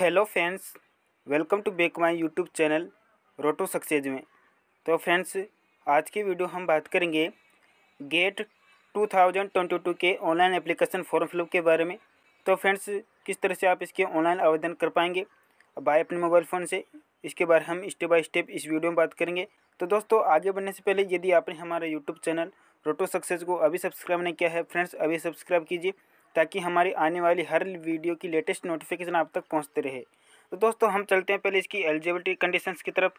hello friends welcome to back my YouTube channel रोटो success में तो फ्रेंड्स आज की वीडियो हम बात करेंगे गेट 2022 के ऑनलाइन एप्लीकेशन फॉर्म फिलअप के बारे में तो फ्रेंड्स किस तरह से आप इसके ऑनलाइन आवेदन कर पाएंगे बाय अपने मोबाइल फ़ोन से इसके बारे में हम स्टेप बाय स्टेप इस वीडियो में बात करेंगे तो दोस्तों आगे बढ़ने से पहले यदि आपने हमारा यूट्यूब चैनल रोटो सक्सेज को अभी सब्सक्राइब नहीं किया है फ्रेंड्स अभी सब्सक्राइब कीजिए ताकि हमारी आने वाली हर वीडियो की लेटेस्ट नोटिफिकेशन आप तक पहुँचते रहे तो दोस्तों हम चलते हैं पहले इसकी एलिजिबिलिटी कंडीशंस की तरफ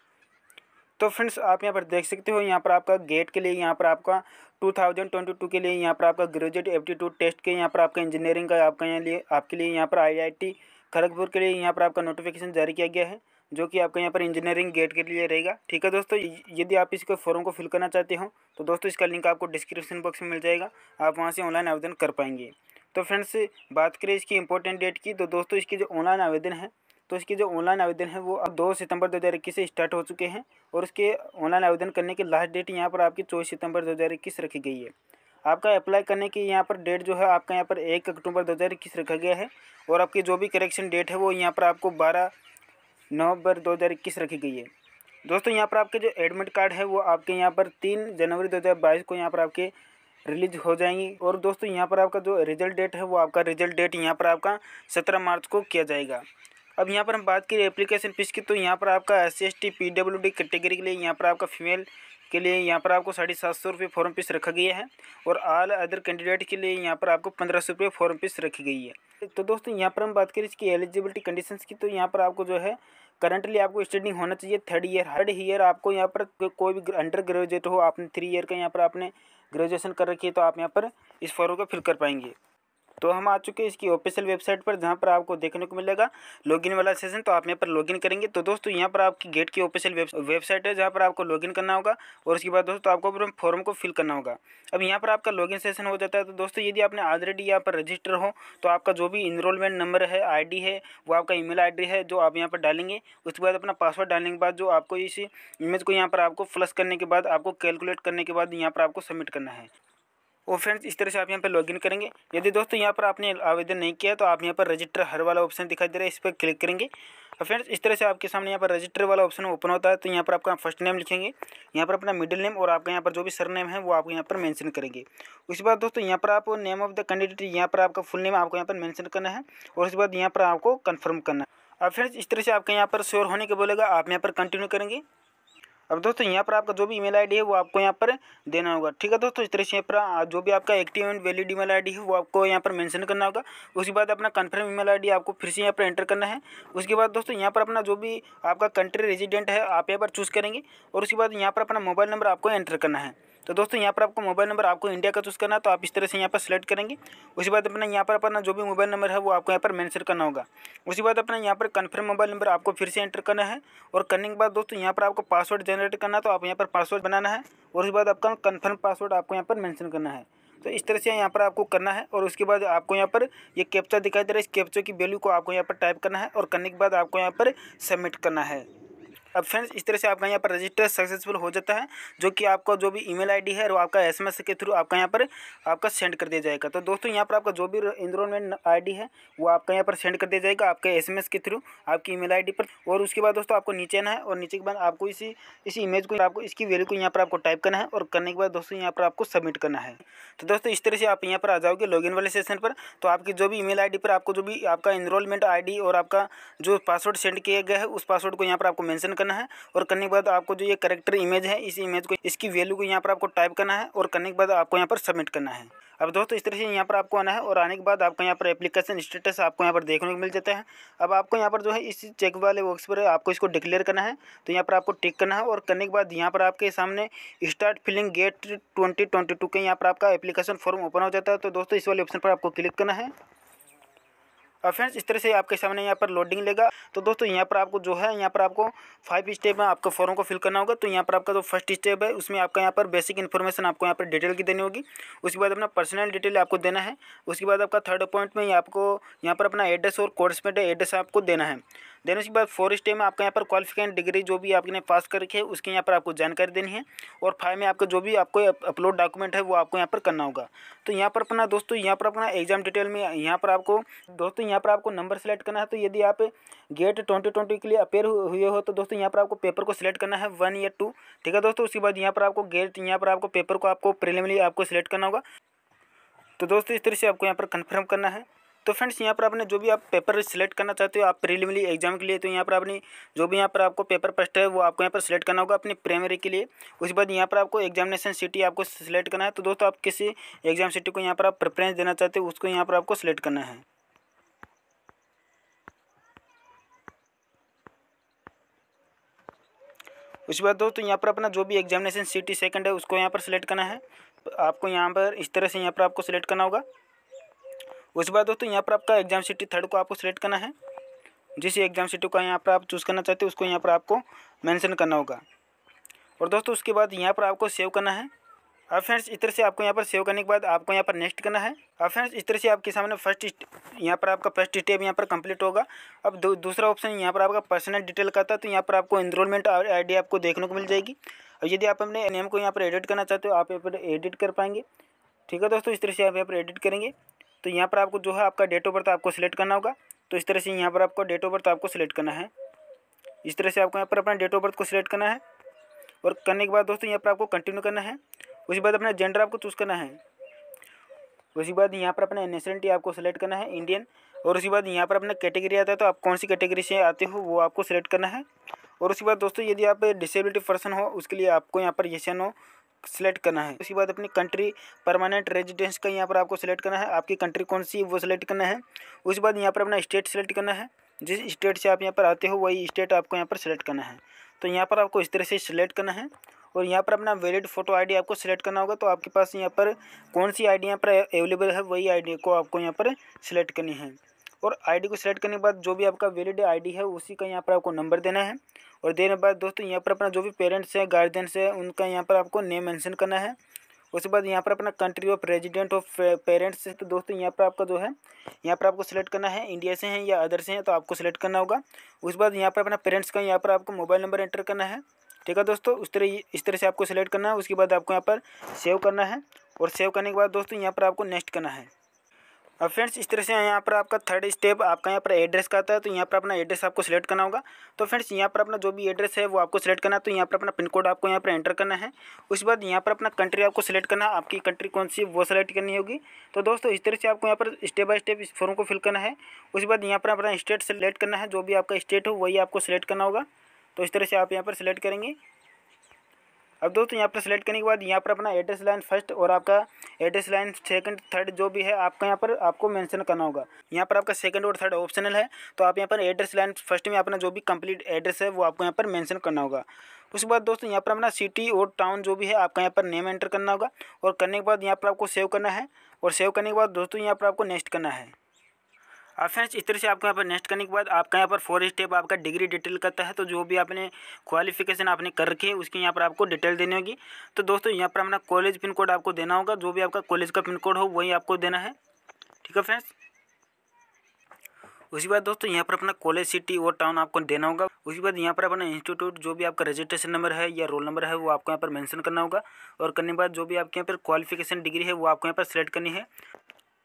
तो फ्रेंड्स आप यहाँ पर देख सकते हो यहाँ पर आपका गेट के लिए यहाँ पर आपका 2022 के लिए यहाँ पर आपका ग्रेजुएट एप्टीट्यूड टेस्ट के यहाँ पर आपका इंजीनियरिंग का आपका यहाँ लिए आपके लिए यहाँ पर आईआईटी आई के लिए यहाँ पर आपका नोटिफिकेशन जारी किया गया है जो कि आपका यहाँ पर इंजीनियरिंग गेट के लिए रहेगा ठीक है दोस्तों यदि आप इसके फॉर्म को फिल करना चाहते हो तो दोस्तों इसका लिंक आपको डिस्क्रिप्शन बॉक्स में मिल जाएगा आप वहाँ से ऑनलाइन आवेदन कर पाएंगे तो फ्रेंड्स बात करें इसकी इंपॉर्टेंट डेट की तो दोस्तों इसकी जो ऑनलाइन आवेदन है तो इसके जो ऑनलाइन आवेदन है वो अब दो सितंबर दो हज़ार इक्कीस से स्टार्ट हो चुके हैं और उसके ऑनलाइन आवेदन करने की लास्ट डेट यहाँ पर आपकी चौबीस सितंबर दो हज़ार इक्कीस रखी गई है आपका अप्लाई करने की यहाँ पर डेट जो है आपका यहाँ पर एक अक्टूबर दो हज़ार इक्कीस रखा गया है और आपकी जो भी करेक्शन डेट है वो यहाँ पर आपको बारह नवंबर दो हज़ार इक्कीस रखी गई है दोस्तों यहाँ पर आपके जो एडमिट कार्ड है वो आपके यहाँ पर तीन जनवरी दो हज़ार बाईस को यहाँ पर आपके रिलीज हो जाएंगी और दोस्तों यहाँ पर आपका जो रिजल्ट डेट है वो आपका रिजल्ट डेट यहाँ पर आपका सत्रह मार्च को किया जाएगा अब यहाँ पर हम बात करें एप्लीकेशन फीस की तो यहाँ पर आपका S C S T P W D category के लिए यहाँ पर आपका फीमेल के लिए यहाँ पर आपको साढ़े सात सौ रुपये फॉर्म फीस रखा गया है और आल अदर कैंडिडेट के लिए यहाँ पर आपको पंद्रह सौ रुपये फॉर्म फीस रखी गई है तो दोस्तों यहाँ पर हम बात करें इसकी एलिजिबिलिटी कंडीशंस की तो यहाँ पर आपको जो है करंटली आपको स्टडी होना चाहिए थर्ड ईयर थर्ड ईयर आपको यहाँ पर कोई भी अंडर ग्रेजुएट हो आपने थ्री ईयर का यहाँ पर आपने ग्रेजुएशन कर रखी है तो आप यहाँ पर इस फॉर्म को फिल कर पाएंगे तो हम आ चुके हैं इसकी ऑफिशियल वेबसाइट पर जहाँ पर आपको देखने को मिलेगा लॉगिन वाला सेशन तो आप यहाँ पर लॉगिन करेंगे तो दोस्तों यहाँ पर आपकी गेट की ऑफिशियल वेबसाइट है जहाँ पर आपको लॉगिन करना होगा और उसके बाद दोस्तों आपको फॉर्म को फिल करना होगा अब यहाँ पर आपका लॉगिन सेशन हो जाता है तो दोस्तों यदि आपने ऑलरेडी यहाँ पर रजिस्टर हो तो आपका जो भी इनरोलमेंट नंबर है आई है वो आपका ई मेल है जो आप यहाँ पर डालेंगे उसके बाद अपना पासवर्ड डालने के बाद जो आपको इसी इमेज को यहाँ पर आपको फ्लस करने के बाद आपको कैलकुलेट करने के बाद यहाँ पर आपको सबमिट करना है और फ्रेंड्स इस तरह से आप यहाँ पर लॉगिन करेंगे यदि दोस्तों यहाँ पर आपने आवेदन नहीं किया तो आप यहाँ पर रजिस्टर हर वाला ऑप्शन दिखाई दे रहा है इस पर क्लिक करेंगे और फ्रेंड्स इस तरह से आपके सामने यहाँ पर रजिस्टर वाला ऑप्शन ओपन होता है तो यहाँ पर आपका फर्स्ट नेम लिखेंगे यहाँ पर अपना मिडिल नेम और आपका यहाँ पर जो भी सर नेम है वो आपको यहाँ पर मैंशन करेंगे उसके बाद दोस्तों यहाँ पर आप नेम ऑफ द कैंडिडेट यहाँ पर आपका फुल नेम आपको यहाँ पर मैंशन करना है और उसके बाद यहाँ पर आपको कन्फर्म करना है अब फ्रेंड्स इस तरह से आपके यहाँ पर श्योर होने के बोलेगा आप यहाँ पर कंटिन्यू करेंगे अब दोस्तों यहाँ पर आपका जो भी ईमेल आईडी है वो आपको यहाँ पर देना होगा ठीक है दोस्तों इस तरह से यहाँ पर जो भी आपका active and valid email ID है वो आपको यहाँ पर मेंशन करना होगा उसके बाद अपना कंफर्म ईमेल आईडी आपको फिर से यहाँ पर एंटर करना है उसके बाद दोस्तों यहाँ पर अपना जो भी आपका कंट्री रेजिडेंट है आप यहाँ पर चूज़ करेंगे और उसके बाद यहाँ पर अपना मोबाइल नंबर आपको एंटर करना है तो दोस्तों यहाँ पर आपको मोबाइल नंबर आपको इंडिया का चूज़ करना है तो आप इस तरह से यहाँ पर सेलेक्ट करेंगे उसके बाद अपना यहाँ पर अपना जो भी मोबाइल नंबर है वो आपको यहाँ पर मैंसन करना होगा उसके बाद अपना यहाँ पर कन्फर्म मोबाइल नंबर आपको फिर से एंटर करना है और करने के बाद दोस्तों यहाँ पर आपको पासवर्ड जनरेट करना है तो आप यहाँ पर पासवर्ड बनाना है और उसके बाद आपका कन्फर्म पासवर्ड आपको यहाँ पर मैंसन करना है तो इस तरह से यहाँ पर आपको करना है और उसके बाद आपको यहाँ पर ये कैप्चा दिखाई दे रहा है इस कैप्चा की वैल्यू को आपको यहाँ पर टाइप करना है और करने के बाद आपको यहाँ पर सबमिट करना है अब फ्रेंड्स इस तरह से आपका यहाँ पर रजिस्टर सक्सेसफुल हो जाता है जो कि आपका जो भी ईमेल आईडी है वो आपका एसएमएस के थ्रू आपका यहाँ पर आपका सेंड कर दिया जाएगा तो दोस्तों यहाँ पर आपका जो भी इनरोलमेंट आईडी है वो आपका यहाँ पर सेंड कर दिया जाएगा आपके एसएमएस के थ्रू आपकी ईमेल आईडी पर और उसके बाद दोस्तों आपको नीचे आना है और नीचे के बाद आपको इसी इसी इमेज को आपको इसकी वैल्यू को यहाँ पर आपको टाइप करना है और करने के बाद दोस्तों यहाँ पर आपको सबमिट करना है तो दोस्तों इस तरह से आप यहाँ पर आ जाओगे इन वाले सेशन पर तो आपकी जो भी आई डी पर आपको जो भी आपका इनरोलमेंट डी और आपका जो पासवर्ड सेंड किया गया है उस पासवर्ड को यहाँ पर आपको मैंशन करना है और करने के बाद आपको जो ये करेक्टर इमेज है इस इमेज को इसकी वैल्यू को यहाँ पर आपको टाइप करना है और करने के बाद आपको यहाँ पर सबमिट करना है अब दोस्तों इस तरह से यहाँ पर आपको आना है और आने के बाद आपको यहाँ पर एप्लीकेशन स्टेटस आपको यहाँ पर देखने को मिल जाता है अब आपको यहाँ पर जो है इस चेक वाले बॉक्स पर आपको इसको डिक्लेयर करना है तो यहाँ पर आपको टिक करना है और करने के बाद यहाँ पर आपके सामने start filling GATE twenty twenty two के यहाँ पर आपका एप्लीकेशन फॉर्म ओपन हो जाता है तो दोस्तों इस वाले ऑप्शन पर आपको क्लिक करना है और फ्रेंड्स इस तरह से आपके सामने यहाँ पर लोडिंग लेगा तो दोस्तों यहाँ पर आपको जो है यहाँ पर आपको फाइव स्टेप में आपको फॉर्म को फिल करना होगा तो यहाँ पर आपका जो फर्स्ट स्टेप है उसमें आपका यहाँ पर बेसिक इन्फॉर्मेशन आपको यहाँ पर डिटेल की देनी होगी उसके बाद अपना पर्सनल डिटेल आपको देना है उसके बाद आपका थर्ड पॉइंट में आपको यहाँ पर अपना एड्रेस और कोर्स में एड्रेस आपको देना है देन उसके बाद फोर स्टे में आपका यहाँ पर क्वालिफिकेशन डिग्री जो भी आपने पास कर रखी है उसकी यहाँ पर आपको जानकारी देनी है और फाइव में आपका जो भी आपको अपलोड डॉक्यूमेंट है वो आपको यहाँ पर करना होगा तो यहाँ पर अपना दोस्तों यहाँ पर अपना एग्जाम डिटेल में यहाँ पर आपको दोस्तों यहाँ पर आपको नंबर सेलेक्ट करना है तो यदि आप गेट ट्वेंटी ट्वेंटी के लिए अपेयर हुए हो तो दोस्तों यहाँ पर आपको पेपर को सिलेक्ट करना है वन या टू ठीक है दोस्तों उसके बाद यहाँ पर आपको गेट यहाँ पर आपको पेपर को आपको प्रिलिमिनरी आपको सिलेक्ट करना होगा तो दोस्तों इस तरह से आपको यहाँ पर कन्फर्म करना है तो फ्रेंड्स यहाँ पर आपने जो भी आप पेपर सिलेक्ट करना चाहते हो आप प्रीलिमिनरी एग्जाम के लिए तो यहाँ पर आपने जो भी यहाँ पर आपको पेपर फर्स्ट है वो आपको यहाँ पर सिलेक्ट करना होगा अपनी प्राइमरी के लिए उसके बाद यहाँ पर आपको एग्जामिनेशन सिटी आपको सिलेक्ट करना है तो दोस्तों आप किसी एग्जाम सिटी को यहाँ पर आप प्रेफरेंस देना चाहते हो उसको यहाँ पर आपको सिलेक्ट करना है उसके बाद दोस्तों यहाँ पर अपना जो भी एग्जामिनेशन सिटी सेकंड है उसको यहाँ पर सिलेक्ट करना है आपको यहाँ पर इस तरह से यहाँ पर आपको सिलेक्ट करना होगा उसके बाद दोस्तों यहाँ पर आपका एग्जाम सिटी थर्ड को आपको सिलेक्ट करना है जिस एग्जाम सिटी का यहाँ पर आप चूज़ करना चाहते हो उसको यहाँ पर आपको मैंसन करना होगा और दोस्तों उसके बाद यहाँ पर आपको सेव करना है अब फ्रेंड्स इस तरह से आपको यहाँ पर सेव करने के बाद आपको यहाँ पर नेक्स्ट करना है अब फ्रेंड्स इस तरह से आपके सामने फर्स्ट यहाँ पर आपका फर्स्ट स्टेप यहाँ पर कंप्लीट होगा अब दूसरा ऑप्शन यहाँ पर आपका पर्सनल डिटेल का था तो यहाँ पर आपको इनरोलमेंट आईडी आपको देखने को मिल जाएगी और यदि आप अपने नेम को यहाँ पर एडिट करना चाहते हो आप यहाँ पर एडिट कर पाएंगे ठीक है दोस्तों इस तरह से आप यहाँ पर एडिट करेंगे तो यहाँ पर आपको जो है आपका डेट ऑफ बर्थ आपको सिलेक्ट करना होगा तो इस तरह से यहाँ पर आपको डेट ऑफ बर्थ आपको सिलेक्ट करना है इस तरह से आपको यहाँ पर अपना डेट ऑफ बर्थ को सिलेक्ट करना है और करने के बाद दोस्तों यहाँ पर आपको कंटिन्यू करना है उसके बाद अपना जेंडर आपको चूज़ करना है उसके बाद यहाँ पर अपना नेशनलिटी आपको सिलेक्ट करना है इंडियन और उसके बाद यहाँ पर अपना कैटेगरी आता है तो आप कौन सी कैटेगरी से आते हो वो आपको सिलेक्ट करना है और उसके बाद दोस्तों यदि आप डिसेबिलिटी पर्सन हो उसके लिए आपको यहाँ पर यशन हो सेलेक्ट करना है उसके बाद अपनी कंट्री परमानेंट रेजिडेंस का यहाँ पर आपको सेलेक्ट करना है आपकी कंट्री कौन सी वो सिलेक्ट करना है उसके बाद यहाँ पर अपना स्टेट सेलेक्ट करना है जिस स्टेट से आप यहाँ पर आते हो वही स्टेट आपको यहाँ पर सिलेक्ट करना है तो यहाँ पर आपको इस तरह से सिलेक्ट करना है और यहाँ पर अपना वैलिड फ़ोटो आईडी आपको सेलेक्ट करना होगा तो आपके पास यहाँ पर कौन सी आईडी यहाँ पर अवेलेबल है वही आईडी को आपको यहाँ पर सेलेक्ट करनी है और आईडी को सिलेक्ट करने के बाद जो भी आपका वैलिड आईडी है उसी का यहाँ पर आपको नंबर देना है और देने के बाद दोस्तों यहाँ पर अपना जो भी पेरेंट्स हैं गार्जियंस हैं उनका यहाँ पर आपको नेम मेंशन करना है उसके बाद यहाँ पर अपना country of resident of parents तो दोस्तों यहाँ पर आपका जो है यहाँ पर आपको सिलेक्ट करना है इंडिया से हैं या अदर से हैं तो आपको सिलेक्ट करना होगा उसके बाद यहाँ पर अपना पेरेंट्स का यहाँ पर आपको मोबाइल नंबर एंटर करना है ठीक है दोस्तों उस तरह इस तरह से आपको सिलेक्ट करना है उसके बाद आपको यहाँ पर सेव करना है और सेव करने के बाद दोस्तों यहाँ पर आपको नेक्स्ट करना है अब फ्रेंड्स इस तरह से यहाँ पर आपका थर्ड स्टेप आपका यहाँ पर एड्रेस का आता है तो यहाँ पर अपना एड्रेस आपको सिलेक्ट करना होगा तो फ्रेंड्स यहाँ पर अपना जो भी एड्रेस है वो आपको सिलेक्ट करना है तो यहाँ पर अपना पिन कोड आपको यहाँ पर एंटर करना है उसके बाद यहाँ पर अपना कंट्री आपको सिलेक्ट करना है आपकी कंट्री कौन सी वो सिलेक्ट करनी होगी तो दोस्तों इस तरह से आपको यहाँ पर स्टेप बाई स्टेप इस फॉर्म को फिल करना है उसके बाद यहाँ पर अपना स्टेट सेलेक्ट करना है जो भी आपका स्टेट हो वही आपको सिलेक्ट करना होगा तो इस तरह से आप यहाँ पर सिलेक्ट करेंगे अब दोस्तों यहाँ पर सेलेक्ट करने के बाद यहाँ पर अपना एड्रेस लाइन फर्स्ट और आपका एड्रेस लाइन सेकंड थर्ड जो भी है आपका यहाँ पर आपको मेंशन करना होगा यहाँ पर आपका सेकंड और थर्ड ऑप्शनल है तो आप यहाँ पर एड्रेस लाइन फर्स्ट में अपना जो भी कंप्लीट एड्रेस है वो आपको यहाँ पर मैंशन करना होगा उसके बाद दोस्तों यहाँ पर अपना सिटी और टाउन जो भी है आपका यहाँ पर नेम एंटर करना होगा और करने के बाद यहाँ पर आपको सेव करना है और सेव करने के बाद दोस्तों यहाँ पर आपको नेक्स्ट करना है अब फ्रेंड्स इस तरह से आपको यहाँ पर नेक्स्ट करने के बाद आपका यहाँ पर फोर स्टेप आपका डिग्री डिटेल करता है तो जो भी आपने क्वालिफिकेशन आपने कर रखी है उसकी यहाँ पर आपको डिटेल देनी होगी तो दोस्तों यहाँ पर अपना कॉलेज पिन कोड आपको देना होगा जो भी आपका कॉलेज का पिन कोड हो वही आपको देना है ठीक है फ्रेंड्स उसके बाद दोस्तों यहाँ पर अपना कॉलेज सिटी और टाउन आपको देना होगा उसके बाद यहाँ पर अपना इंस्टीट्यूट जो भी आपका रजिस्ट्रेशन नंबर है या रोल नंबर है वो आपको यहाँ पर मेंशन करना होगा और करने के बाद जो भी आपके यहाँ पर क्वालिफिकेशन डिग्री है वो आपको यहाँ पर सेलेक्ट करनी है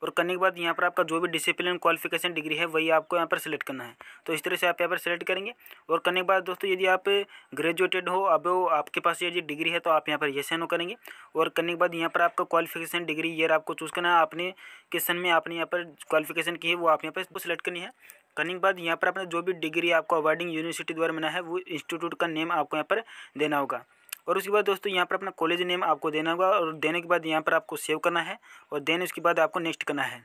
और करने के बाद यहाँ पर आपका जो भी डिसिप्लिन क्वालिफिकेशन डिग्री है वही आपको यहाँ पर सेलेक्ट करना है तो इस तरह से आप यहाँ पर सेलेक्ट करेंगे और करने के बाद दोस्तों यदि आप ग्रेजुएटेड हो अब आपके पास यदि डिग्री है तो आप यहाँ पर ये सैनो करेंगे और करने के बाद यहाँ पर आपका क्वालिफिकेशन डिग्री ईयर आपको चूज़ करना है आपने किस सन में आपने यहाँ पर क्वालिफिकेशन की है वो आप यहाँ पर इसको सेलेक्ट करनी है करने के बाद यहाँ पर आपने जो भी डिग्री आपको अवार्डिंग यूनिवर्सिटी द्वारा मिला है वो इंस्टीट्यूट का नेम आपको यहाँ पर देना होगा और उसके बाद दोस्तों यहाँ पर अपना कॉलेज नेम आपको देना होगा और देने के बाद यहाँ पर आपको सेव करना है और देन उसके बाद आपको नेक्स्ट करना है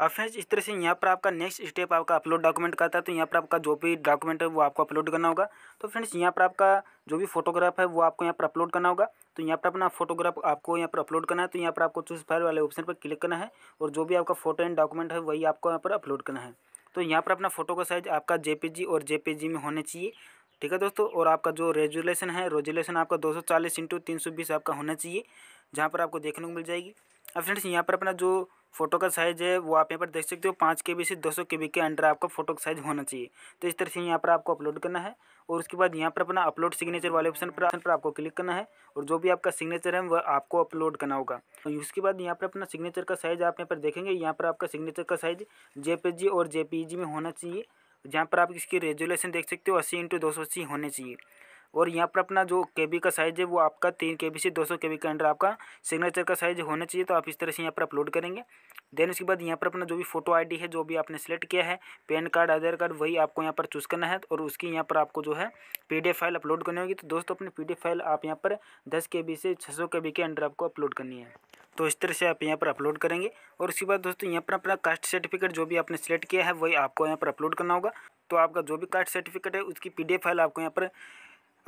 अब फ्रेंड्स इस तरह से यहाँ पर आपका नेक्स्ट स्टेप आपका अपलोड डॉक्यूमेंट का था तो यहाँ पर आपका जो भी डॉक्यूमेंट है वो आपको अपलोड करना होगा तो फ्रेंड्स यहाँ पर आपका जो भी फोटोग्राफ है वो आपको यहाँ पर अपलोड करना होगा तो यहाँ पर अपना फोटोग्राफ आपको यहाँ पर अपलोड करना है तो यहाँ पर आपको चूस फाइल वाले ऑप्शन पर क्लिक करना है और जो भी आपका फोटो एंड डॉक्यूमेंट है वही आपको यहाँ पर अपलोड करना है तो यहाँ पर अपना फोटो का साइज आपका जेपीजी और जेपीजी में होने चाहिए ठीक है दोस्तों और आपका जो रेजुलेशन है रेजुलेशन आपका 240 सौ चालीस इंटू तीन सौ बीस आपका होना चाहिए जहाँ पर आपको देखने को मिल जाएगी अब फ्रेंड्स यहाँ पर अपना जो फोटो का साइज़ है वो आप यहाँ पर देख सकते हो पाँच के बी से दो सौ के बी के अंडर आपका फोटो का साइज़ होना चाहिए तो इस तरह से यहाँ पर आपको अपलोड करना है और उसके बाद यहाँ पर अपना अपलोड सिग्नेचर वाले ऑप्शन पर ऑप्शन पर आपको क्लिक करना है और जो भी आपका सिग्नेचर है वह आपको अपलोड करना होगा और उसके बाद यहाँ पर अपना सिग्नेचर का साइज़ आप यहाँ पर देखेंगे यहाँ पर आपका सिग्नेचर का साइज़ जे और जे में होना चाहिए जहाँ पर आप इसकी रेजुलेशन देख सकते हो अस्सी इंटू दो सौ अस्सी होने चाहिए और यहाँ पर अपना जो के का साइज़ है वो आपका तीन के से दो सौ के के अंडर आपका सिग्नेचर का साइज़ होना चाहिए तो आप इस तरह से यहाँ पर अपलोड करेंगे देन उसके बाद यहाँ पर अपना जो भी फोटो आईडी है जो भी आपने सेलेक्ट किया है पैन कार्ड आधार कार्ड वही आपको यहाँ पर चूज़ करना है और उसकी यहाँ पर आपको जो है पीडीएफ फाइल अपलोड करनी होगी तो दोस्तों अपनी पीडीएफ फाइल आप यहाँ पर दस के से छः सौ के अंडर आपको अपलोड करनी है तो इस तरह से आप यहाँ पर अपलोड करेंगे और उसके बाद दोस्तों यहाँ पर अपना कास्ट सर्टिफिकेट जो भी आपने सेलेक्ट किया है वही आपको यहाँ पर अपलोड करना होगा तो आपका जो भी कास्ट सर्टिफिकेट है उसकी पी फाइल आपको यहाँ पर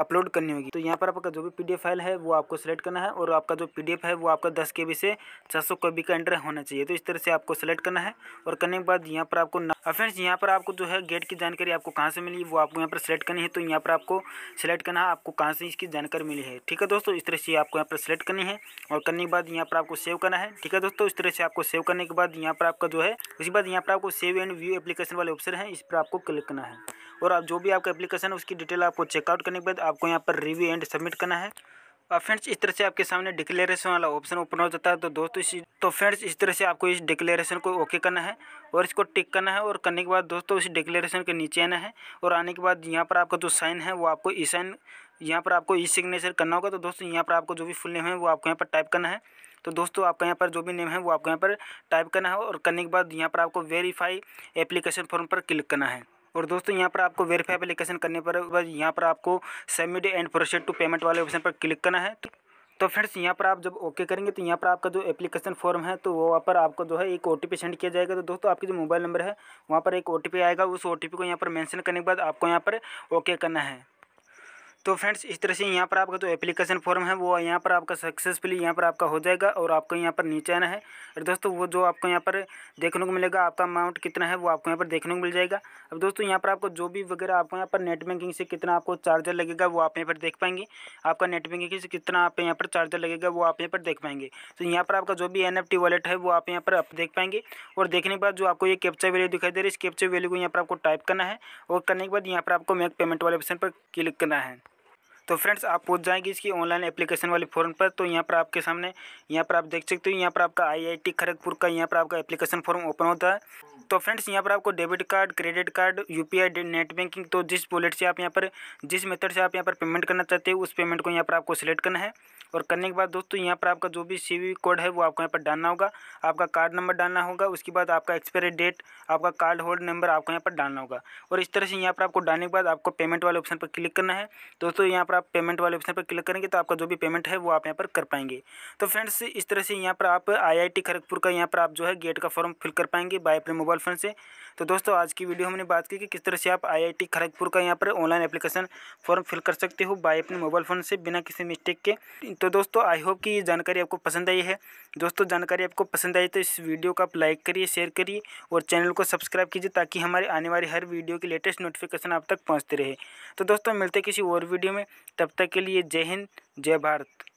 अपलोड करनी होगी तो यहाँ पर आपका जो भी पी फाइल है वो आपको सेलेक्ट करना है और आपका जो पी है वो आपका दस के से छः सौ का एंटर होना चाहिए तो इस तरह से आपको सेलेक्ट करना है और करने के बाद यहाँ पर आपको फ्रेंड्स यहाँ पर आपको जो है गेट की जानकारी आपको कहाँ से मिली वो आपको यहाँ पर सेलेक्ट करनी है तो यहाँ पर आपको सेलेक्ट करना है आपको कहाँ से इसकी जानकारी मिली है ठीक है दोस्तों इस तरह से आपको यहाँ पर सेलेक्ट करनी है और करने के बाद यहाँ पर आपको सेव करना है ठीक है दोस्तों इस तरह से आपको सेव करने के बाद यहाँ पर आपका जो है उसके बाद यहाँ पर आपको सेव एंड व्यू एप्लीकेशन वाले ऑप्शन है इस पर आपको क्लिक करना है और आप जो भी आपका एप्लीकेशन है उसकी डिटेल आपको चेकआउट करने के बाद आपको यहाँ पर रिव्यू एंड सबमिट करना है और फ्रेंड्स इस तरह से आपके सामने डिक्लेरेशन वाला ऑप्शन ओपन हो जाता है तो दोस्तों इस तो फ्रेंड्स इस तरह से आपको इस डिक्लेरेशन को ओके करना है और इसको टिक करना है और करने के बाद दोस्तों इस डिक्लेरेशन के नीचे आना है और आने के बाद यहाँ पर आपका जो साइन है वो आपको ई साइन यहाँ पर आपको ई सिग्नेचर करना होगा तो दोस्तों यहाँ पर आपको जो भी फुल नेम है वो आपको यहाँ पर टाइप करना है तो दोस्तों आपका यहाँ पर जो भी नेम है वो आपको यहाँ पर टाइप करना है और करने के बाद यहाँ पर आपको वेरीफाई एप्लीकेशन फॉर्म पर क्लिक करना है और दोस्तों यहाँ पर आपको वेरीफाई एप्लीकेशन करने पर बस यहाँ पर आपको submit and proceed to payment वाले ऑप्शन पर क्लिक करना है तो तो फ्रेंड्स यहाँ पर आप जब ओके करेंगे तो यहाँ पर आपका जो एप्लीकेशन फॉर्म है तो वहाँ पर आपको जो है एक ओ सेंड किया जाएगा तो दोस्तों आपकी जो मोबाइल नंबर है वहाँ पर एक ओ आएगा उस ओ को यहाँ पर मैंशन करने के बाद आपको यहाँ पर ओके करना है तो फ्रेंड्स इस तरह से यहाँ पर आपका जो तो एप्लीकेशन फॉर्म है वो यहाँ पर आपका सक्सेसफुली यहाँ पर आपका हो जाएगा और आपको यहाँ पर नीचे आना है और दोस्तों वो जो आपको यहाँ पर देखने को मिलेगा आपका अमाउंट कितना है वो आपको यहाँ पर देखने को मिल जाएगा अब दोस्तों यहाँ पर आपको जो भी वगैरह आपको यहाँ पर नेट बैंकिंग से कितना आपको चार्जर लगेगा वो आप यहाँ पर देख पाएंगे आपका नेट बैंकिंग से कितना आप यहाँ पर चार्जर लगेगा वो आप यहाँ पर देख पाएंगे तो यहाँ पर आपका जो भी एन वॉलेट है वो आप यहाँ पर आप देख पाएंगे और देखने के बाद जो आपको ये कैप्चा वैल्यू दिखाई दे रही है इस कैप्चा वैल्यू को यहाँ पर आपको टाइप करना है और करने के बाद यहाँ पर आपको मेक पेमेंट वाले ऑप्शन पर क्लिक करना है तो फ्रेंड्स आप पहुंच जाएंगे इसकी ऑनलाइन एप्लीकेशन वाले फॉर्म पर तो यहाँ पर आपके सामने यहाँ पर आप देख सकते हो यहाँ पर आपका आई खड़गपुर का यहाँ पर आपका एप्लीकेशन फॉर्म ओपन होता है तो फ्रेंड्स यहाँ पर आपको debit card credit card UPI net banking तो जिस वॉलेट से आप यहाँ पर जिस मेथड से आप यहाँ पर पेमेंट करना चाहते हो उस पेमेंट को यहाँ पर आपको सिलेक्ट करना है और करने के बाद दोस्तों यहाँ पर आपका जो भी सी कोड है वो आपको यहाँ पर डालना होगा आपका कार्ड नंबर डालना होगा उसके बाद आपका एक्सपायरी डेट आपका कार्ड होल्ड नंबर आपको यहाँ पर डालना होगा और इस तरह से यहाँ पर आपको डालने के बाद आपको पेमेंट वाले ऑप्शन पर क्लिक करना है दोस्तों यहाँ पर आप पेमेंट वाले ऑप्शन पर क्लिक करेंगे तो आपका जो भी पेमेंट है वो आप यहाँ पर कर पाएंगे तो फ्रेंड्स इस तरह से यहाँ पर आप आई आई का यहाँ पर आप जो है गेट का फॉर्म फिल कर पाएंगे बाय अपने मोबाइल ऑप्शन से तो दोस्तों आज की वीडियो हमने बात की कि किस तरह से आप आईआईटी खड़गपुर का यहाँ पर ऑनलाइन एप्लीकेशन फॉर्म फिल कर सकते हो बाय अपने मोबाइल फ़ोन से बिना किसी मिस्टेक के तो दोस्तों आई होप कि ये जानकारी आपको पसंद आई है दोस्तों जानकारी आपको पसंद आई तो इस वीडियो को आप लाइक करिए शेयर करिए और चैनल को सब्सक्राइब कीजिए ताकि हमारे आने वाली हर वीडियो की लेटेस्ट नोटिफिकेशन आप तक पहुँचते रहे तो दोस्तों मिलते किसी और वीडियो में तब तक के लिए जय हिंद जय भारत